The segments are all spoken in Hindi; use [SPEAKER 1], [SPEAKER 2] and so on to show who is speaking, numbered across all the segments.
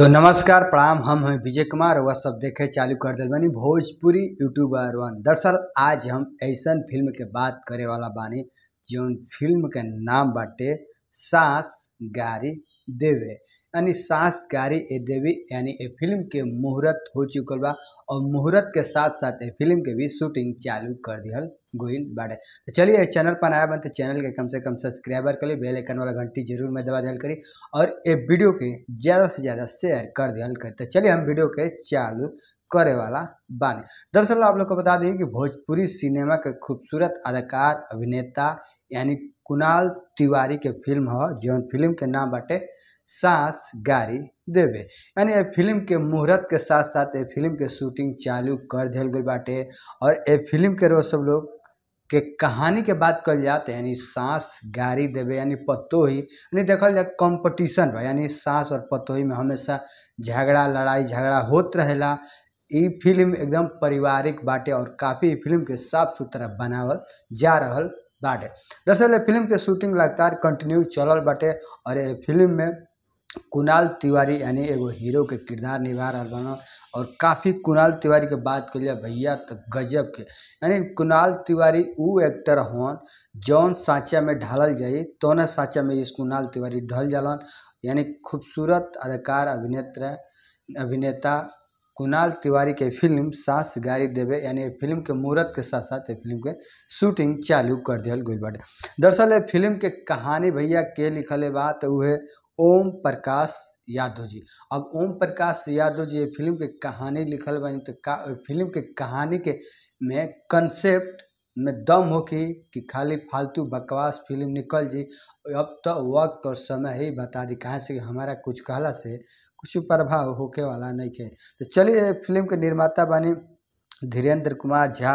[SPEAKER 1] तो नमस्कार प्रणाम हम हैं विजय कुमार वह सब देखे चालू कर दिल बनी भोजपुरी यूट्यूबर वन दरअसल आज हम ऐसा फिल्म के बात करे वाला बानी जो फिल्म के नाम बाटे सास गारी देवे यानी सास गारी ए देवी यानी ए फिल्म के मुहूर्त हो चुकल बा और मुहूर्त के साथ साथ ए फिल्म के भी शूटिंग चालू कर दिया गोइल बाड़े तो चलिए चैनल पर आया बनते तो चैनल के कम से कम सब्सक्राइबर कर बेल आइकन वाला घंटी जरूर में दबा दिया करी और ए वीडियो के ज़्यादा से ज़्यादा शेयर कर दिया करी तो चलिए हम वीडियो के चालू करे वाला बानी दरअसल आप लोग को बता दें कि भोजपुरी सिनेमा के खूबसूरत अदाकार अभिनेता यानी कुणाल तिवारी के फिल्म ह जौन फिल्म के नाम बाटे सास गारी देवे यानी ए फिल्म के मुहूर्त के साथ साथ ए फिल्म के शूटिंग चालू कर दिल गई बाटे और ए फिल्म के रोज सब लोग के कहानी के बात कल जाते यानी सांस गारी देवे यानी पतोही यानी देखल जाए कंपटीशन बा यानी सांस और पतोही में हमेशा झगड़ा लड़ाई झगड़ा होत रहेला ई फिल्म एकदम पारिवारिक बाटे और काफ़ी फिल्म के साफ सुथरा बनावल जा रहा बाटे दरअसल फिल्म के शूटिंग लगातार कंटिन्यू चलल बाटे और ये फिल्म में कुणाल तिवारी यानी एगो हीरो के किरदार निभा रहा बान और काफ़ी कुणाल तिवारी के बात कर लिया भैया तो गजब के यानी कुणाल तिवारी उ एक्टर हन जौन साँचा में ढालल तो न साँचा में इस कुणाल तिवारी ढल जालन यानी खूबसूरत अदाकार अभिनेत्र अभिनेता कुणाल तिवारी के फिल्म सास गारी देवे यानी फिल्म के मुहूर्त के साथ साथ फिल्म के शूटिंग चालू कर दिया गई बाटे दरअसल फिल्म के कहानी भैया के लिखल बा तो ओम प्रकाश यादव जी अब ओम प्रकाश यादव जी ये फिल्म के कहानी लिखल बनी तो का फिल्म के कहानी के में कंसेप्ट में दम हो कि कि खाली फालतू बकवास फिल्म निकल जी अब तो वक्त और समय ही बता दी कहाँ से हमारा कुछ कहला से कुछ प्रभाव होके वाला नहीं है तो चलिए फिल्म के निर्माता बानी धीरेन्द्र कुमार झा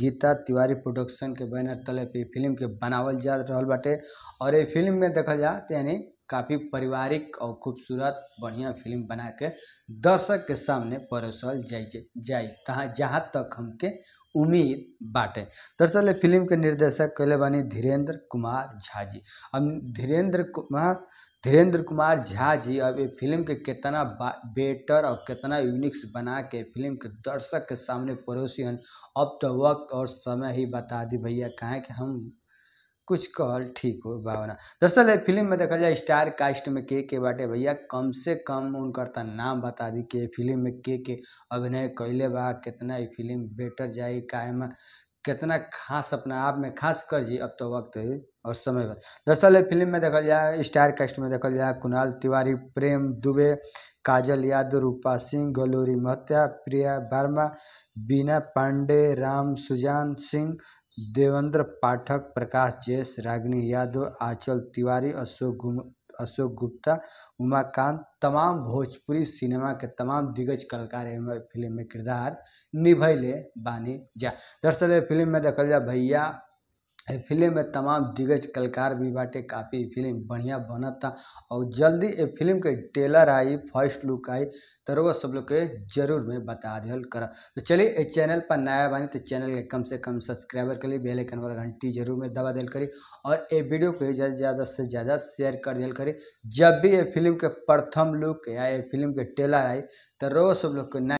[SPEAKER 1] गीता तिवारी प्रोडक्शन के बैनर तले पे फिल्म के बनावल जा रहा बाटे और ये फिल्म में देखा जा यानी काफ़ी पारिवारिक और खूबसूरत बढ़िया फिल्म बना के दर्शक के सामने परोसल जाए जाए जहाँ तक हमके उम्मीद बाटे दरअसल फिल्म के निर्देशक कैले बनी धीरेन्द्र कुमार झा जी अब धीरेन्द्र कुमार धीरेन्द्र कुमार झा जी अब ये फिल्म के कितना बेटर और कितना यूनिक्स बना के फिल्म के दर्शक के सामने परोसी हन अब तो वक्त और समय ही बता दी भैया कहें कि हम कुछ कहल ठीक हो भावना दोस्तों फिल्म में देखा जाए स्टार कास्ट में के के बाटे भैया कम से कम उनकर त तो नाम बता दी कि फिल्म में के के अभिनय कैले बा कितना ये फिल्म बेटर जाए काहे कितना खास अपना आप में खास कर जी अब तो वक्त है और समय पर दोस्तों फिल्म में देखा जाए स्टार कास्ट में देखा जाए कुणाल तिवारी प्रेम दुबे काजल यादव रूपा सिंह गलोरी महत्या प्रिया वर्मा बीना पांडे राम सुजान सिंह देवेंद्र पाठक प्रकाश जेस रागिनी यादव आंचल तिवारी अशोक गुम अशोक गुप्ता उमाकांत तमाम भोजपुरी सिनेमा के तमाम दिग्गज कलाकार फिल्म में किरदार निभले बानी जा दरअसल फिल्म में देखल जा भैया ए फिलिम में तमाम दिग्गज कलाकार भी बाटे काफ़ी फिलिम बढ़िया बनता और जल्दी ए फिलिम के ट्रेलर आई फर्स्ट लुक आई तो रउआ सब लोग के जरूर में बता दिल कर तो चलिए ए चैनल पर नया बनी तो चैनल के कम से कम सब्सक्राइबर कर ली बेल आइकन वाला घंटी जरूर में दबा दिल करी और ए वीडियो को ज़्यादा से ज़्यादा शेयर कर दिल करी जब भी ए फिल्म के प्रथम लुक या ए फिल्म के ट्रेलर आई तो सब लोग को